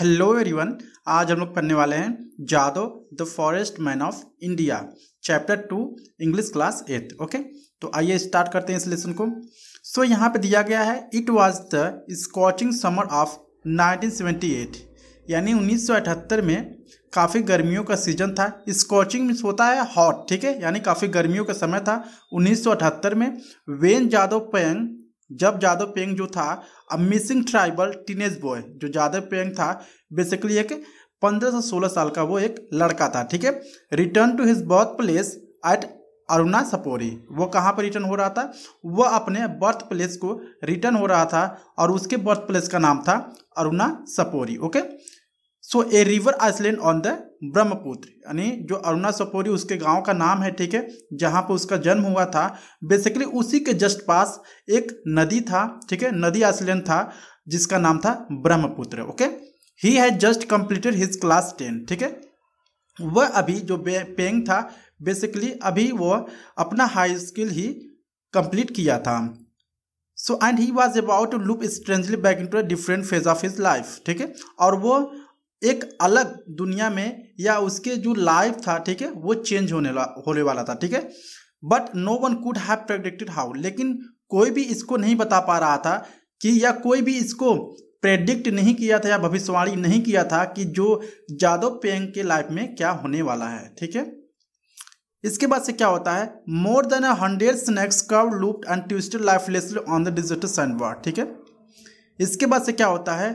Hello everyone आज हम लोग पढ़ने वाले हैं Jadav the forest man of India chapter two English class eight okay तो आइए स्टार्ट करते हैं इस लेसन को सो so, यहाँ पे दिया गया है it was the scorching summer of 1978 यानी 1978 में काफ़ी गर्मियों का सीजन था स्कॉचिंग मीन्स होता है हॉट ठीक है यानी काफ़ी गर्मियों का समय था उन्नीस में वेन जादव पेंग जब जादव पेंग जो था अब मिसिंग ट्राइबल टीनेज बॉय जो जादव पेंग था बेसिकली एक पंद्रह से सोलह साल का वो एक लड़का था ठीक है return to his birth place at Aruna Sapori वो कहाँ पर रिटर्न हो रहा था वह अपने बर्थ प्लेस को रिटर्न हो रहा था और उसके बर्थ प्लेस का नाम था Aruna Sapori okay so a river island on the Brahmaputra यानी जो अरुणा सपोरी उसके गांव का नाम है ठीक है जहां पर उसका जन्म हुआ था बेसिकली उसी के जस्ट पास एक नदी था ठीक है नदी आइसलैंड था जिसका नाम था Brahmaputra okay he has just completed his class ten ठीक है वह अभी जो पेंग था बेसिकली अभी वो अपना हाई स्किल ही कंप्लीट किया था so and he was about to look strangely back into different phase of his life ठीक है और वो एक अलग दुनिया में या उसके जो लाइफ था ठीक है वो चेंज होने होने वाला था ठीक है but no one could have predicted how लेकिन कोई भी इसको नहीं बता पा रहा था कि या कोई भी इसको प्रेडिक्ट नहीं किया था या भविष्यवाणी नहीं किया था कि जो जादव पेंग के लाइफ में क्या होने वाला है ठीक है इसके बाद से क्या होता है more than hundred snakes curve looped and twisted less on the digital sandbar ठीक है इसके बाद से क्या होता है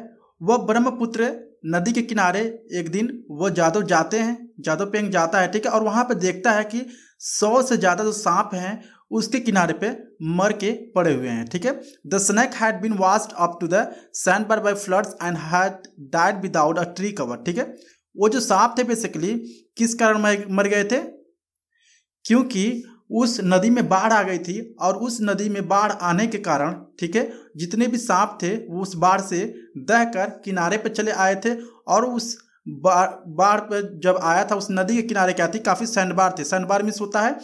वह ब्रह्मपुत्र नदी के किनारे एक दिन वो जादव जाते हैं जादव पेंग जाता है ठीक है और वहाँ पे देखता है कि सौ से ज़्यादा जो सांप हैं उसके किनारे पे मर के पड़े हुए हैं ठीक है the snake had been washed up to the sand पर by floods and had died without a tree cover ठीक है वो जो सांप थे बेसिकली किस कारण मर गए थे क्योंकि उस नदी में बाढ़ आ गई थी और उस नदी में बाढ़ आने के कारण ठीक है जितने भी सांप थे वो उस बाढ़ से दह कर किनारे पर चले आए थे और उस बाढ़ पर जब आया था उस नदी के किनारे क्या थी काफ़ी सैंडबार थे सैंडबार मिस होता है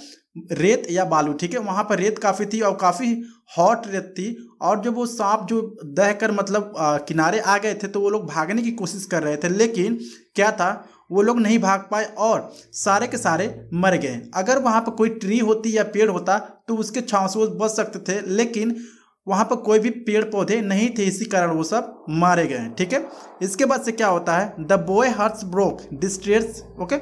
रेत या बालू ठीक है वहाँ पर रेत काफ़ी थी और काफ़ी हॉट रेत थी और जब वो सांप जो दह कर मतलब आ, किनारे आ गए थे तो वो लोग भागने की कोशिश कर रहे थे लेकिन क्या था वो लोग नहीं भाग पाए और सारे के सारे मर गए अगर वहाँ पर कोई ट्री होती या पेड़ होता तो उसके छाँव से वो बच सकते थे लेकिन वहाँ पर कोई भी पेड़ पौधे नहीं थे इसी कारण वो सब मारे गए ठीक है इसके बाद से क्या होता है the boy hearts broke distress okay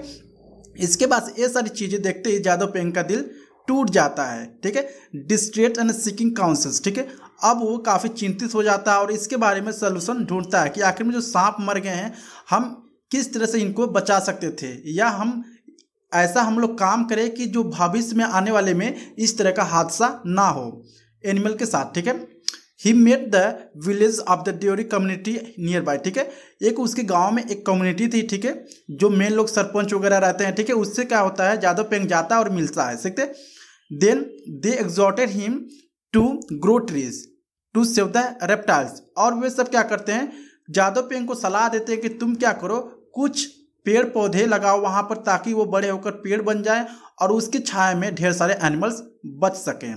इसके बाद ये सारी चीज़ें देखते ही जादव पेंग का दिल टूट जाता है ठीक है डिस्ट्रेट एंड सिकिंग काउंसिल्स ठीक है अब वो काफ़ी चिंतित हो जाता है और इसके बारे में सोल्यूशन ढूंढता है कि आखिर में जो सांप मर गए हैं हम किस तरह से इनको बचा सकते थे या हम ऐसा हम लोग काम करें कि जो भविष्य में आने वाले में इस तरह का हादसा ना हो एनिमल के साथ ठीक है he met the village of the Deori community nearby ठीक है एक उसके गांव में एक कम्युनिटी थी ठीक है जो मेन लोग सरपंच वगैरह रहते हैं ठीक है उससे क्या होता है जादव पेंग जाता और मिलता है सीखते then they exhorted him to grow trees to save the reptiles और वे सब क्या करते हैं जादव पेंग को सलाह देते हैं कि तुम क्या करो कुछ पेड़ पौधे लगाओ वहाँ पर ताकि वो बड़े होकर पेड़ बन जाए और उसकी छाया में ढेर सारे एनिमल्स बच सकें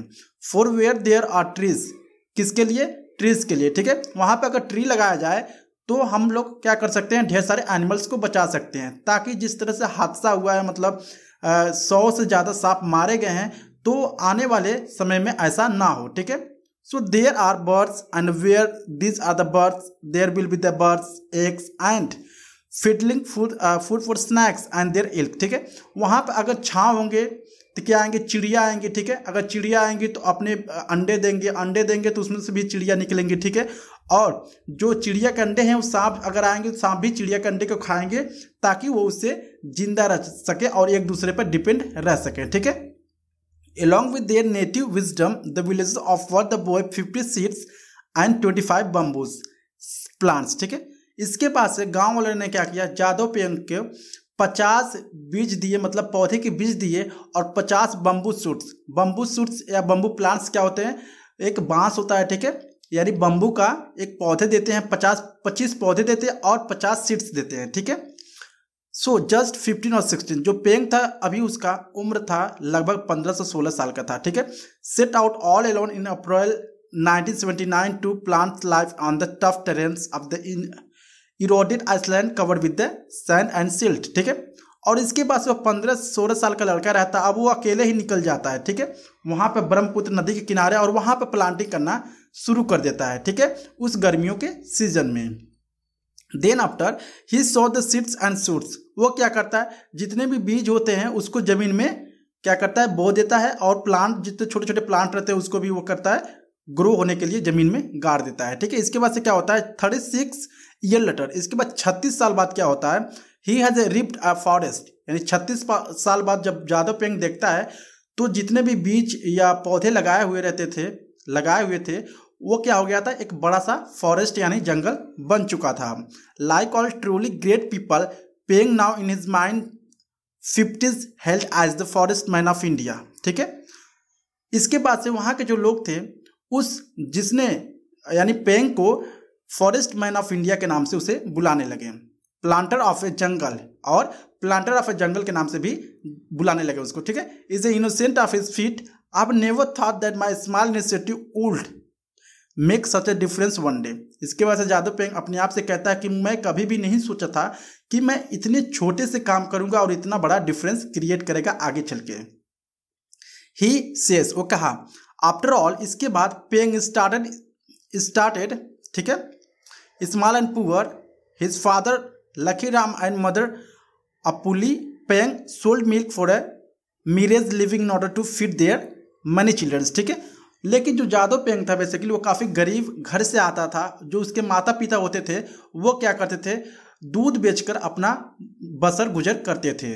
for where there are trees किसके लिए ट्रीज के लिए ठीक है वहाँ पर अगर ट्री लगाया जाए तो हम लोग क्या कर सकते हैं ढेर सारे एनिमल्स को बचा सकते हैं ताकि जिस तरह से हादसा हुआ है मतलब सौ से ज़्यादा सांप मारे गए हैं तो आने वाले समय में ऐसा ना हो ठीक है so there are birds and where these are the birds there will be the birds eggs and fiddling food food for snakes and their ilk ठीक है वहाँ पर अगर छाँव होंगे तो क्या आएंगे चिड़िया आएंगी ठीक है अगर चिड़िया आएंगी तो अपने अंडे देंगे अंडे देंगे तो उसमें से भी चिड़िया निकलेंगी ठीक है और जो चिड़िया के अंडे हैं वो सांप अगर आएंगे तो सांप भी चिड़िया के अंडे को खाएंगे ताकि वो उससे जिंदा रह सके और एक दूसरे पर डिपेंड रह सके ठीक है along with their native wisdom the village of villagers the boy fifty seeds and twenty five bamboos plants ठीक है इसके बाद से गांव वाले ने क्या किया जादव पेंग के पचास बीज दिए मतलब पौधे के बीज दिए और पचास बम्बू सूट्स बम्बू सूट्स या बम्बू प्लांट्स क्या होते हैं एक बांस होता है ठीक है यानी बम्बू का एक पौधे देते हैं पचास पच्चीस पौधे देते हैं और पचास सीड्स देते हैं ठीक है सो जस्ट फिफ्टीन और सिक्सटीन जो पेंग था अभी उसका उम्र था लगभग पंद्रह से सोलह साल का था ठीक है set out all alone in April 1979 to plant life on the tough terrains of the eroded island covered with the sand and silt ठीक है और इसके बाद वह वो पंद्रह सोलह साल का लड़का रहता है अब वो अकेले ही निकल जाता है ठीक है वहाँ पर ब्रह्मपुत्र नदी के किनारे और वहाँ पर प्लांटिंग करना शुरू कर देता है ठीक है उस गर्मियों के सीजन में then after he sow the seeds and shoots वो क्या करता है जितने भी बीज होते हैं उसको जमीन में क्या करता है बो देता है और प्लांट जितने छोटे छोटे प्लांट रहते हैं उसको भी वो करता है ग्रो होने के लिए जमीन में गाड़ देता है ठीक है इसके बाद से क्या होता है थर्टी सिक्स ईयर लेटर इसके बाद छत्तीस साल बाद क्या होता है he has a ripped a forest यानी छत्तीस साल बाद जब जादव पेंग देखता है तो जितने भी बीज या पौधे लगाए हुए रहते थे लगाए हुए थे वो क्या हो गया था एक बड़ा सा फॉरेस्ट यानी जंगल बन चुका था like all truly great people Payeng now in his mid fifties hailed as the forest man of India ठीक है इसके बाद से वहाँ के जो लोग थे उस जिसने यानी पेंग को फॉरेस्ट मैन ऑफ इंडिया के नाम से उसे बुलाने लगे प्लांटर ऑफ ए जंगल और प्लांटर ऑफ ए जंगल के नाम से भी बुलाने लगे उसको ठीक है is a innocent of his feat I never thought that my small initiative would make such a difference one day इसके वजह से जादव पेंग अपने आप से कहता है कि मैं कभी भी नहीं सोचा था कि मैं इतने छोटे से काम करूंगा और इतना बड़ा डिफरेंस क्रिएट करेगा आगे चल के ही सेस वो कहा आफ्टर ऑल इसके बाद पेंग स्टार्टेड स्टार्टेड ठीक है small and poor his father lucky ram and mother apuli peng sold milk for a mirage living in order to feed their many children ठीक है लेकिन जो जादो पेंग था बेसिकली वो काफ़ी गरीब घर से आता था जो उसके माता पिता होते थे वो क्या करते थे दूध बेचकर अपना बसर गुजर करते थे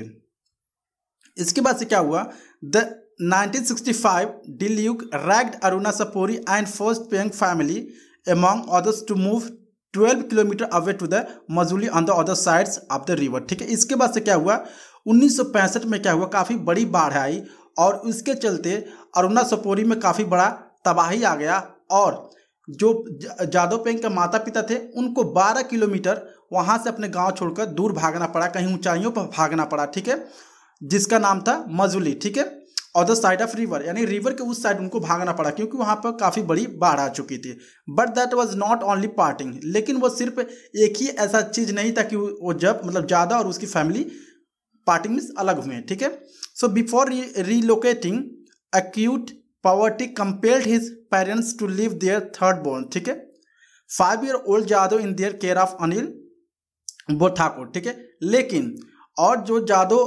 इसके बाद से क्या हुआ the 1965 deluge ragged Aruna Sapori and forced Payeng family among others to move twelve kilometre away to the Majuli on the other sides of the river ठीक है इसके बाद से क्या हुआ उन्नीस में क्या हुआ काफ़ी बड़ी बाढ़ आई और उसके चलते अरुणा सपोरी में काफ़ी बड़ा तबाही आ गया और जो जादव पेंग के माता पिता थे उनको 12 किलोमीटर वहाँ से अपने गांव छोड़कर दूर भागना पड़ा कहीं ऊंचाइयों पर भागना पड़ा ठीक है जिसका नाम था मजुली ठीक है द साइड ऑफ रिवर यानी रिवर के उस साइड उनको भागना पड़ा क्योंकि वहाँ पर काफ़ी बड़ी बाढ़ आ चुकी थी but that was not only parting लेकिन वो सिर्फ एक ही ऐसा चीज़ नहीं था कि वो जब मतलब ज़्यादा और उसकी फैमिली पार्टिंग मीन्स अलग हुए ठीक है so before relocating acute poverty compelled his parents to leave their third born ठीक है five year old Jadav in their care of Anil Thakur ठीक है लेकिन और जो जादो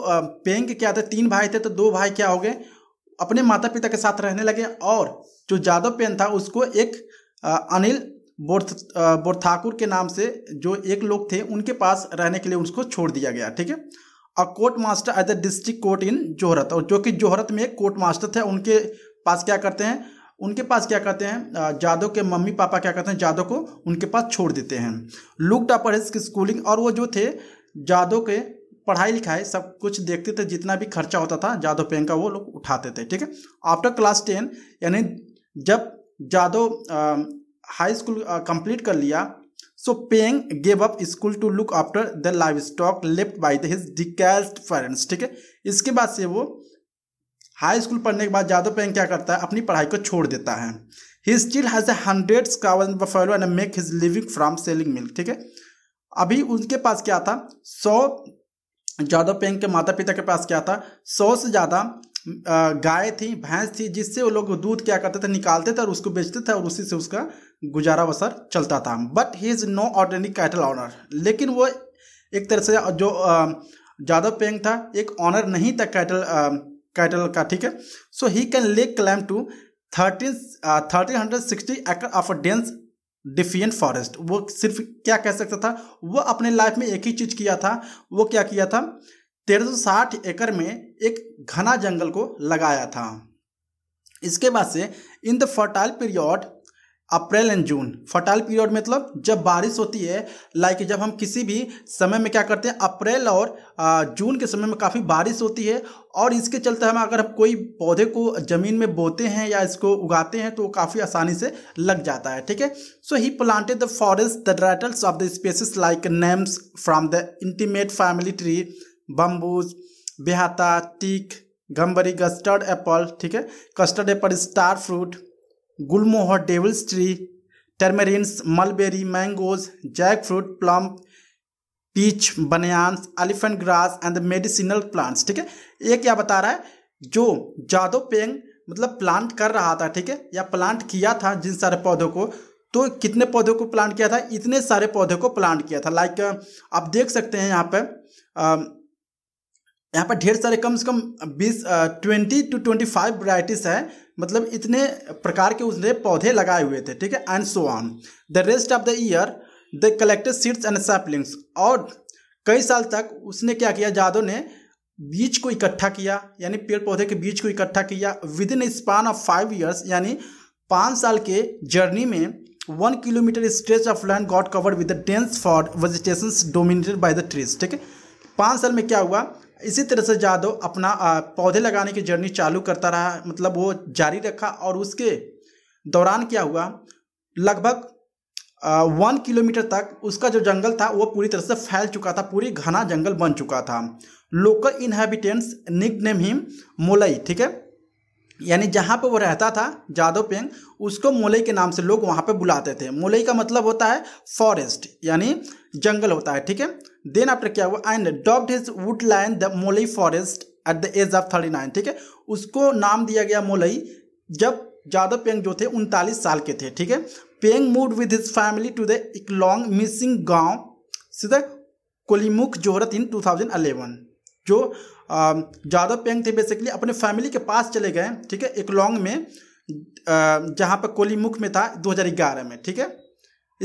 पेंग क्या थे तीन भाई थे तो दो भाई क्या हो गए अपने माता पिता के साथ रहने लगे और जो जादव पेन था उसको एक अनिल बोर्थ बोर्थाकुर के नाम से जो एक लोग थे उनके पास रहने के लिए उसको छोड़ दिया गया ठीक है और court master as the district court in Jorhat और जो कि जोहरत में एक कोर्ट मास्टर थे उनके पास क्या करते हैं उनके पास क्या करते हैं जादव के मम्मी पापा क्या करते हैं जादव को उनके पास छोड़ देते हैं लुक टापर हिज स्कूलिंग और वो जो थे जादव के पढ़ाई लिखाई सब कुछ देखते थे जितना भी खर्चा होता था जादव पेंग का वो लोग उठाते थे ठीक है आफ्टर क्लास टेन यानी जब जादव हाई स्कूल कंप्लीट कर लिया so Payeng gave up school to look after the livestock left by the his deceased parents ठीक है इसके बाद से वो हाई स्कूल पढ़ने के बाद जादव पेंग क्या करता है अपनी पढ़ाई को छोड़ देता है he still has a hundred cow and buffalo and make his living from selling milk ठीक है अभी उनके पास क्या था सौ जादव पेंग के माता पिता के पास क्या था सौ से ज़्यादा गाय थी भैंस थी जिससे वो लोग दूध क्या करते थे निकालते थे और उसको बेचते थे और उसी से उसका गुजारा बसर चलता था but he is no ordinary cattle owner लेकिन वो एक तरह से जो जादव पेंग था एक ऑनर नहीं था कैटल कैटल का ठीक है so he can lay claim to thirteen thirteen hundred sixty एकड़ ऑफ डेंस डिफियन फॉरेस्ट वो सिर्फ क्या कह सकता था वो अपने लाइफ में एक ही चीज़ किया था वो क्या किया था तेरह सौ साठ एकड़ में एक घना जंगल को लगाया था इसके बाद से in the fertile period April and June fertile period मतलब जब बारिश होती है लाइक जब हम किसी भी समय में क्या करते हैं अप्रैल और जून के समय में काफ़ी बारिश होती है और इसके चलते हम अगर कोई पौधे को ज़मीन में बोते हैं या इसको उगाते हैं तो वो काफ़ी आसानी से लग जाता है ठीक है so he planted the forest the ड्राइटल्स of the species like neems from the intimate family tree bamboos बेहाता टीक गम्बरी कस्टर्ड एप्पल ठीक है custard apple star fruit gulmohar devil's tree tamarinds mulberry mangoes jackfruit plum peach banyans elephant grass and medicinal plants ठीक है ये क्या बता रहा है जो जादो पेंग मतलब प्लांट कर रहा था ठीक है या प्लांट किया था जिन सारे पौधों को तो कितने पौधों को प्लांट किया था इतने सारे पौधों को प्लांट किया था लाइक आप देख सकते हैं यहाँ पर यहाँ पर ढेर सारे कम से कम बीस twenty two twenty five varieties है मतलब इतने प्रकार के उसने पौधे लगाए हुए थे ठीक है and so on the rest of the year the collected seeds and saplings और कई साल तक उसने क्या किया जादव ने बीज को इकट्ठा किया यानी पेड़ पौधे के बीज को इकट्ठा किया within span of five years यानी पाँच साल के जर्नी में one kilometre stretch of land got covered with the dense for vegetation dominated by the trees ठीक है पाँच साल में क्या हुआ इसी तरह से जादव अपना पौधे लगाने की जर्नी चालू करता रहा मतलब वो जारी रखा और उसके दौरान क्या हुआ लगभग वन किलोमीटर तक उसका जो जंगल था वो पूरी तरह से फैल चुका था पूरी घना जंगल बन चुका था local inhabitants nickname him Molai ठीक है यानी जहाँ पे वो रहता था जादव पेंग उसको मोलई के नाम से लोग वहाँ पे बुलाते थे मोलई का मतलब होता है फॉरेस्ट यानी जंगल होता है ठीक है देन आफ्टर क्या हुआ and dubbed his wood line the Molai forest at the age of thirty nine ठीक है उसको नाम दिया गया मोलई जब जादव पेंग जो थे उनतालीस साल के थे ठीक है Payeng move with his family to the इकलोंग मिसिंग गाँव सीधा Kolimukh Jorhat in two thousand eleven जो जादव पेंग थे बेसिकली अपने फैमिली के पास चले गए ठीक है इकलौंग में जहाँ पर कोलीमुख में था 2011 में ठीक है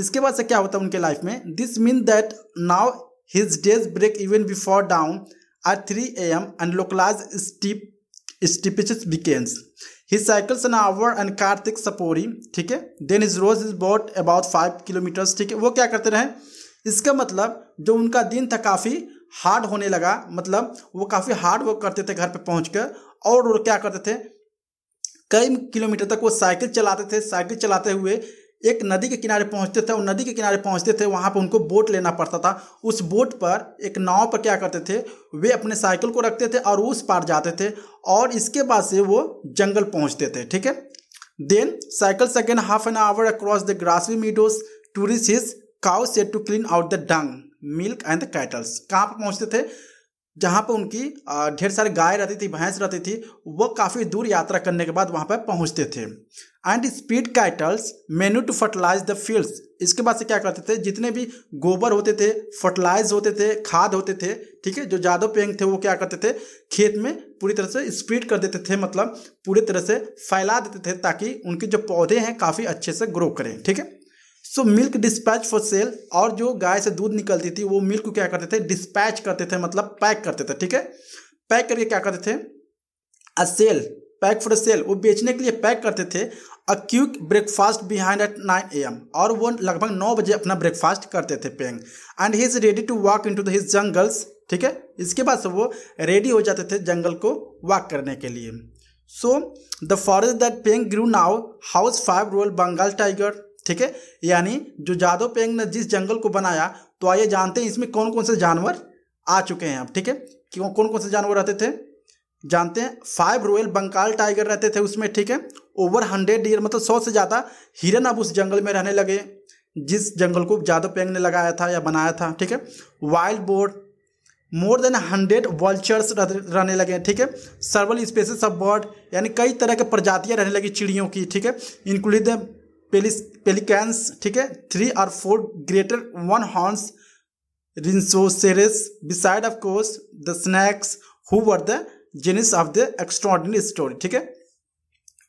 इसके बाद से क्या होता है उनके लाइफ में this mean that now his days break even before dawn three A M and लोकलाइज स्टीप stipulates बिकेन्स he cycles an hour and Kartik Sapori ठीक है then is rows his boat about five kilometres ठीक है वो क्या करते रहे इसका मतलब जो उनका दिन था काफ़ी हार्ड होने लगा मतलब वो काफ़ी हार्ड वर्क करते थे घर पे पहुँच कर और वो क्या करते थे कई किलोमीटर तक वो साइकिल चलाते थे साइकिल चलाते हुए एक नदी के किनारे पहुंचते थे और नदी के किनारे पहुंचते थे वहां पर उनको बोट लेना पड़ता था उस बोट पर एक नाव पर क्या करते थे वे अपने साइकिल को रखते थे और उस पार जाते थे और इसके बाद से वो जंगल पहुंचते थे ठीक है then cycle second half an hour across the grassy meadows towards his cow shed to clean out the dung milk and cattles कहाँ पर पहुँचते थे जहाँ पर उनकी ढेर सारी गाय रहती थी भैंस रहती थी वो काफ़ी दूर यात्रा करने के बाद वहाँ पर पहुँचते थे and spread cattles manure to fertilize the fields इसके बाद से क्या करते थे जितने भी गोबर होते थे फर्टिलाइज होते थे खाद होते थे ठीक है जो जादो पेंग थे वो क्या करते थे खेत में पूरी तरह से स्प्रीड कर देते थे मतलब पूरी तरह से फैला देते थे ताकि उनके जो पौधे हैं काफ़ी अच्छे से ग्रो करें ठीक है so milk dispatch for sale और जो गाय से दूध निकलती थी वो मिल्क को क्या करते थे डिस्पैच करते थे मतलब पैक करते थे ठीक है पैक करके क्या करते थे a sale pack for sale वो बेचने के लिए पैक करते थे a quick breakfast behind at nine A M और वो लगभग नौ बजे अपना ब्रेकफास्ट करते थे Payeng and he is ready to walk into the his jungles ठीक है इसके बाद से वो रेडी हो जाते थे जंगल को वॉक करने के लिए so the forest that Payeng grew now house five royal Bengal tiger ठीक है यानी जो जादो पेंग ने जिस जंगल को बनाया तो आइए जानते हैं इसमें कौन कौन से जानवर आ चुके हैं अब ठीक है कौन कौन से जानवर रहते थे जानते हैं फाइव रॉयल बंगाल टाइगर रहते थे उसमें ठीक है ओवर हंड्रेड ईयर मतलब सौ से ज़्यादा हिरन अब उस जंगल में रहने लगे जिस जंगल को जादो पेंग ने लगाया था या बनाया था ठीक है wild boar more than hundred vultures रहने लगे ठीक है सर्वल स्पेसिस ऑफ बर्ड यानी कई तरह के प्रजातियां रहने लगी चिड़ियों की ठीक है इंक्लूडिंग पेलिकैंस ठीक है थ्री और four greater one horns rhinoceros beside of course the snakes who were the genesis of the extraordinary story ठीक है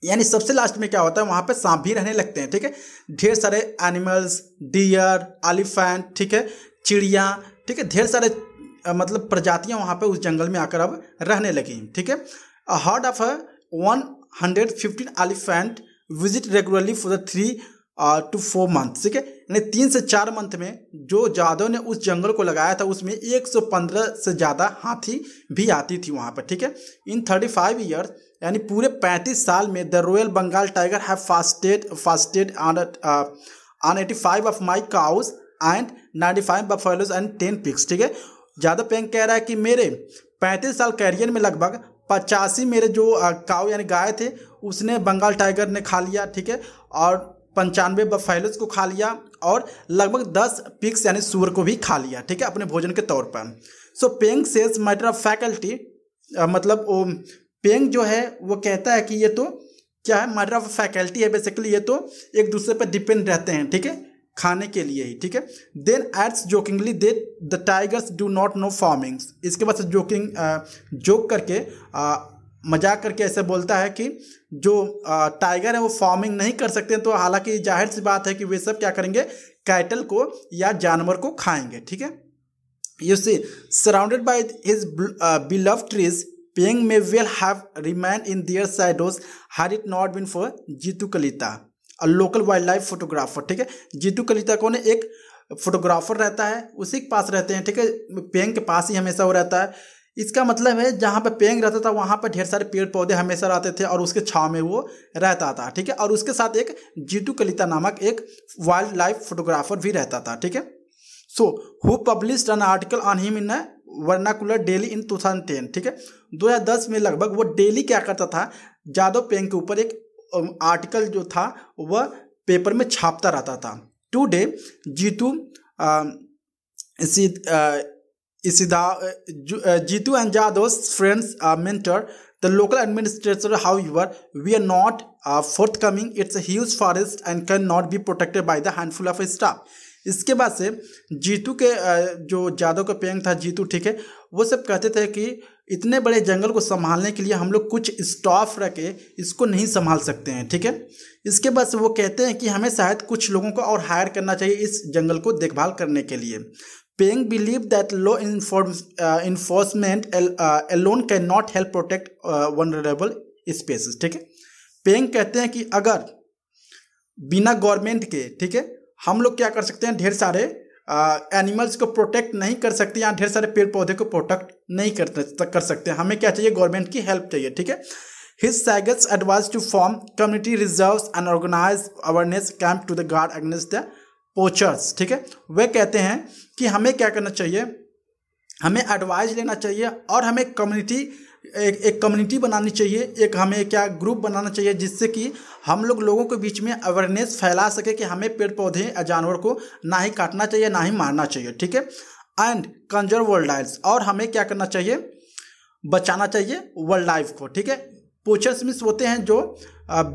यानी सबसे लास्ट में क्या होता है वहाँ पे सांप भी रहने लगते हैं ठीक है ढेर सारे एनिमल्स डियर एलिफेंट ठीक है चिड़िया ठीक है ढेर सारे आ, मतलब प्रजातियाँ वहाँ पे उस जंगल में आकर अब रहने लगी ठीक है herd of one hundred fifteen elephant visit regularly for the three to four month ठीक है यानी तीन से चार मंथ में जो जादव ने उस जंगल को लगाया था उसमें 115 से ज़्यादा हाथी भी आती थी वहाँ पर ठीक है इन 35 फाइव ईयर्स यानी पूरे 35 साल में the royal Bengal tiger have feasted feasted on eighty five of my cows and ninety five buffaloes and ten pigs ठीक है ज़्यादा पेंग कह रहा है कि मेरे पैंतीस साल कैरियर में लगभग पचासी मेरे जो काउ uh, यानी गाय थे उसने बंगाल टाइगर ने खा लिया ठीक है और पंचानवे बफेलोज को खा लिया और लगभग दस पिक्स यानी सूअर को भी खा लिया ठीक है अपने भोजन के तौर पर so Payeng says matter of faculty मतलब वो पेंग जो है वो कहता है कि ये तो क्या है मैटर ऑफ फैकल्टी है बेसिकली ये तो एक दूसरे पर डिपेंड रहते हैं ठीक है खाने के लिए ही ठीक है then adds jokingly they the tigers do not know farmings इसके बाद जोकिंग जोक करके आ, मजाक करके ऐसे बोलता है कि जो टाइगर है वो फार्मिंग नहीं कर सकते तो हालांकि जाहिर सी बात है कि वे सब क्या करेंगे कैटल को या जानवर को खाएंगे ठीक है you see surrounded by his beloved trees Payeng may well have remain in their shadows had it not been for Jitu Kalita local wildlife photographer ठीक है जीतू कलिता कौन है एक फोटोग्राफर रहता है उसी के पास रहते हैं ठीक है पेंग के पास ही हमेशा वो रहता है इसका मतलब है जहाँ पे पेंग रहता था वहाँ पर ढेर सारे पेड़ पौधे हमेशा रहते थे और उसके छाव में वो रहता था ठीक है और उसके साथ एक जीटू कलिता नामक एक वाइल्ड लाइफ फोटोग्राफर भी रहता था ठीक है so who publish an article on him in vernacular daily in two thousand ten ठीक है दस में लगभग वो डेली क्या करता था जादव पेंग के ऊपर एक आर्टिकल जो था वह पेपर में छापता रहता था today Jitu see is the Jitu and Jadav's friends mentor the local administrator, however, we are not uh, forthcoming. It's a huge forest and cannot be protected by the handful of staff. इसके बाद से जीतू के जो जादव का पेंग था जीतू ठीक है वो सब कहते थे कि इतने बड़े जंगल को संभालने के लिए हम लोग कुछ स्टाफ रखे इसको नहीं संभाल सकते हैं ठीक है इसके बाद से वो कहते हैं कि हमें शायद कुछ लोगों को और हायर करना चाहिए इस जंगल को देखभाल करने के लिए Payeng believe that law enforcement alone can not help protect vulnerable species ठीक है पेंग कहते हैं कि अगर बिना गवर्नमेंट के ठीक है हम लोग क्या कर सकते हैं ढेर सारे एनिमल्स को प्रोटेक्ट नहीं कर सकते या ढेर सारे पेड़ पौधे को प्रोटेक्ट नहीं कर कर सकते हमें क्या चाहिए गवर्नमेंट की हेल्प चाहिए ठीक है his suggests advise to form community reserve and organize awareness camp to the guard against the poachers ठीक है वे कहते हैं कि हमें क्या करना चाहिए हमें एडवाइस लेना चाहिए और हमें कम्युनिटी एक एक कम्युनिटी बनानी चाहिए एक हमें क्या ग्रुप बनाना चाहिए जिससे कि हम लोग लोगों के बीच में अवेयरनेस फैला सके कि हमें पेड़ पौधे या जानवर को ना ही काटना चाहिए ना ही मारना चाहिए ठीक है एंड कंजर्व वर्ल्ड लाइफ और हमें क्या करना चाहिए बचाना चाहिए वर्ल्ड लाइफ को ठीक है पोचर्स मिस होते हैं जो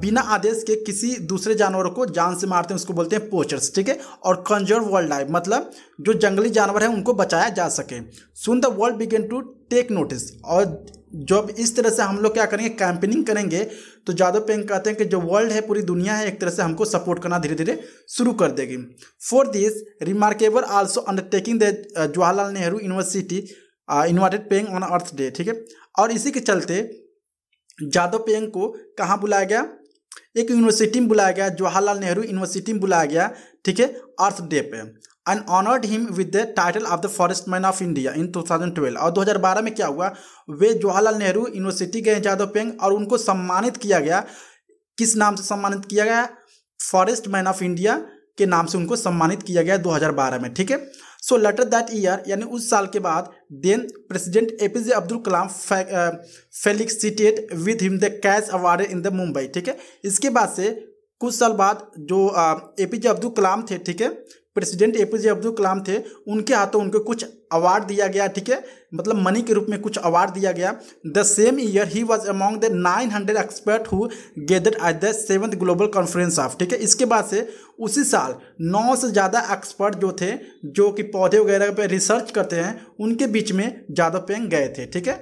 बिना आदेश के किसी दूसरे जानवर को जान से मारते हैं उसको बोलते हैं पोचर्स ठीक है और कंजर्व वर्ल्ड लाइफ मतलब जो जंगली जानवर है उनको बचाया जा सके soon the world began to take notice और जब इस तरह से हम लोग क्या करेंगे कैंपेनिंग करेंगे तो जादव पेंग कहते हैं कि जो वर्ल्ड है पूरी दुनिया है एक तरह से हमको सपोर्ट करना धीरे धीरे शुरू कर देगी for this remarkable also undertaking the Jawaharlal Nehru university invited Payeng on Earth Day ठीक है और इसी के चलते जादव पेयंग को कहाँ बुलाया गया एक यूनिवर्सिटी में बुलाया गया जवाहरलाल नेहरू यूनिवर्सिटी में बुलाया गया ठीक है अर्थ डे पे and honoured him with the title of the forest man of India in 2012 और 2012 में क्या हुआ वे जवाहरलाल नेहरू यूनिवर्सिटी गए जादव पेंग और उनको सम्मानित किया गया किस नाम से सम्मानित किया गया फॉरेस्ट मैन ऑफ इंडिया के नाम से उनको सम्मानित किया गया 2012 में ठीक है सो लेटर दैट ईयर यानी उस साल के बाद then president A P J Abdul Kalam felicitated with him the cash award in the Mumbai ठीक है इसके बाद से कुछ साल बाद जो ए पी जे अब्दुल कलाम थे ठीक है president A P J Abdul Kalam थे उनके हाथों उनको कुछ अवार्ड दिया गया ठीक है मतलब मनी के रूप में कुछ अवार्ड दिया गया the same year he was among the nine hundred expert who gather at the seventh global conference of ठीक है इसके बाद से उसी साल नौ से ज़्यादा एक्सपर्ट जो थे जो कि पौधे वगैरह पर रिसर्च करते हैं उनके बीच में ज़्यादा पेंग गए थे ठीक है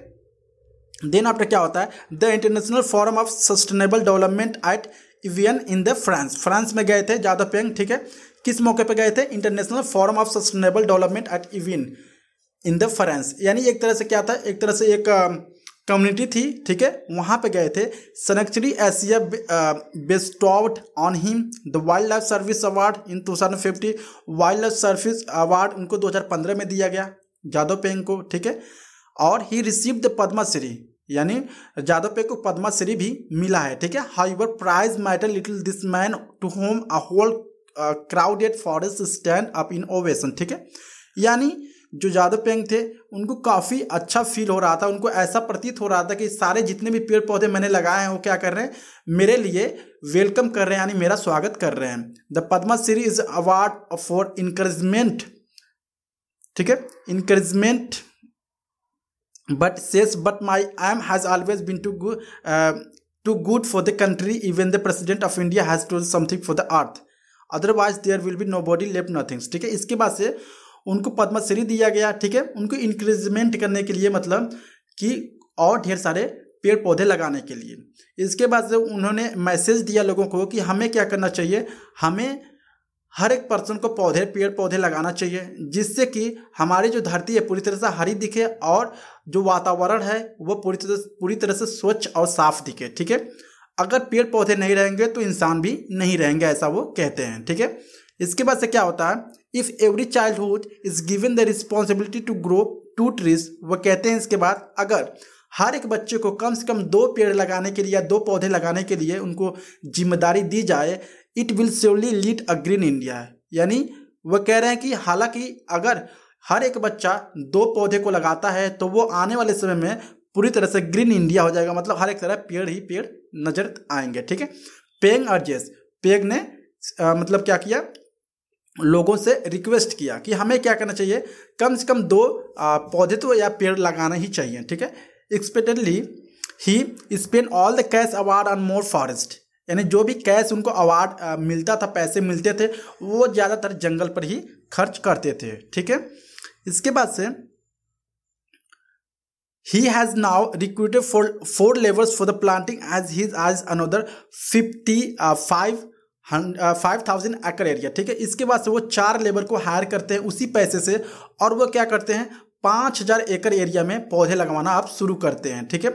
देन आपका क्या होता है the international forum of sustainable development at Evian in the France France में गए थे ज़्यादा पेंग ठीक है किस मौके पर गए थे international forum of sustainable development at Evian in the France यानी एक तरह से क्या था एक तरह से एक कम्युनिटी थी ठीक है वहाँ पे गए थे sanctuary Asia bestowed on him the wildlife service award in two thousand fifty wildlife service award उनको 2015 में दिया गया जादव पेंग को ठीक है और ही रिसीव द पद्मश्री यानी जादव पे को पद्मश्री भी मिला है ठीक है your prize matter little this man to home a whole crowded forest stand up in ovation ठीक है यानी जो जादव पेंग थे उनको काफ़ी अच्छा फील हो रहा था उनको ऐसा प्रतीत हो रहा था कि सारे जितने भी पेड़ पौधे मैंने लगाए हैं वो क्या कर रहे हैं मेरे लिए वेलकम कर रहे हैं यानी मेरा स्वागत कर रहे हैं the Padma series is award for encouragement ठीक है encouragement but says but my aim has always been to to good for the country even the president of India has to something for the earth otherwise there will be nobody left nothings ठीक है इसके बाद से उनको पद्मश्री दिया गया ठीक है उनको इंक्रीजमेंट करने के लिए मतलब कि और ढेर सारे पेड़ पौधे लगाने के लिए इसके बाद से उन्होंने मैसेज दिया लोगों को कि हमें क्या करना चाहिए हमें हर एक पर्सन को पौधे पेड़ पौधे लगाना चाहिए जिससे कि हमारी जो धरती है पूरी तरह से हरी दिखे और जो वातावरण है वो पूरी तरह पूरी तरह से स्वच्छ और साफ दिखे ठीक है अगर पेड़ पौधे नहीं रहेंगे तो इंसान भी नहीं रहेंगे ऐसा वो कहते हैं ठीक है इसके बाद से क्या होता है if every childhood is given the responsibility to grow two trees वो कहते हैं इसके बाद अगर हर एक बच्चे को कम से कम दो पेड़ लगाने के लिए या दो पौधे लगाने के लिए उनको जिम्मेदारी दी जाए it will surely lead a green India यानी वह कह रहे हैं कि हालांकि अगर हर एक बच्चा दो पौधे को लगाता है तो वो आने वाले समय में पूरी तरह से ग्रीन इंडिया हो जाएगा मतलब हर एक तरह पेड़ ही पेड़ नजर आएंगे ठीक है पेंग और जेस पेंग ने आ, मतलब क्या किया लोगों से रिक्वेस्ट किया कि हमें क्या करना चाहिए कम से कम दो आ, पौधे तो या पेड़ लगाना ही चाहिए ठीक है expectedly he spend all the cash award on more forest यानी जो भी कैश उनको अवार्ड मिलता था पैसे मिलते थे वो ज़्यादातर जंगल पर ही खर्च करते थे ठीक है इसके बाद से He has now recruited for four levels for the planting as he has another 50 uh, 5 five thousand acre area ठीक है इसके बाद से वो चार लेबर को हायर करते हैं उसी पैसे से और वो क्या करते हैं पाँच हजार एकड़ एरिया में पौधे लगवाना आप शुरू करते हैं ठीक है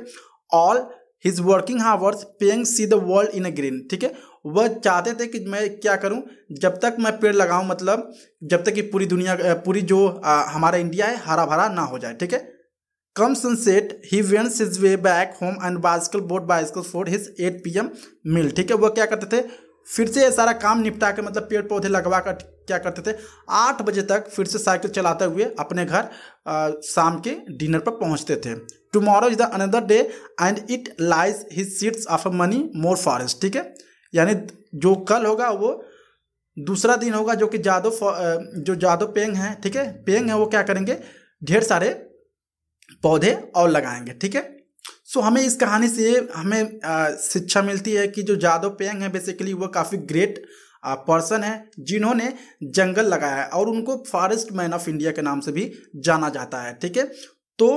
all his working hours paying see the world in a green ठीक है वह चाहते थे कि मैं क्या करूं जब तक मैं पेड़ लगाऊं मतलब जब तक कि पूरी दुनिया पूरी जो आ, हमारा इंडिया है हरा भरा ना हो जाए ठीक है Come he he wends way back home and bicycle boat bicycle for his eight P M meal ठीक है वो क्या करते थे फिर से ये सारा काम निपटा के मतलब पेड़ पौधे लगवा कर क्या करते थे आठ बजे तक फिर से साइकिल चलाते हुए अपने घर आ, शाम के डिनर पर पहुंचते थे tomorrow is the another day and it lies his seeds of a many more forest ठीक है यानी जो कल होगा वो दूसरा दिन होगा जो कि जादो जो जादो पेंग है ठीक है पेंग है वो क्या करेंगे ढेर सारे पौधे और लगाएंगे ठीक है सो हमें इस कहानी से हमें शिक्षा मिलती है कि जो जादव पेंग है बेसिकली वो काफ़ी ग्रेट पर्सन है जिन्होंने जंगल लगाया है और उनको फॉरेस्ट मैन ऑफ इंडिया के नाम से भी जाना जाता है ठीक है तो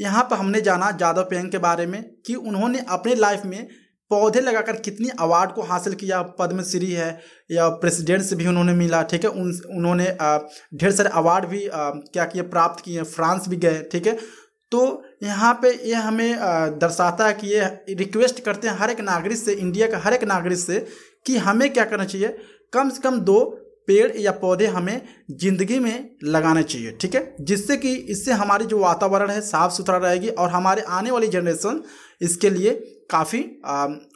यहाँ पर हमने जाना जादव पेंग के बारे में कि उन्होंने अपने लाइफ में पौधे लगाकर कितनी अवार्ड को हासिल किया पद्मश्री है या प्रेसिडेंट से भी उन्होंने मिला ठीक है उन उन्होंने ढेर सारे अवार्ड भी आ, क्या किए प्राप्त किए फ्रांस भी गए ठीक है तो यहाँ पे ये यह हमें दर्शाता है कि ये रिक्वेस्ट करते हैं हर एक नागरिक से इंडिया का हर एक नागरिक से कि हमें क्या करना चाहिए कम से कम दो पेड़ या पौधे हमें ज़िंदगी में लगाने चाहिए ठीक है जिससे कि इससे हमारी जो वातावरण है साफ़ सुथरा रहेगी और हमारे आने वाली जनरेशन इसके लिए काफ़ी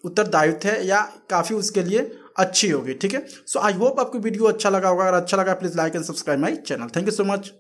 उत्तरदायित्व है या काफ़ी उसके लिए अच्छी होगी ठीक है सो आई होप आपको वीडियो अच्छा लगा होगा अगर अच्छा लगा please like and subscribe my channel thank you so much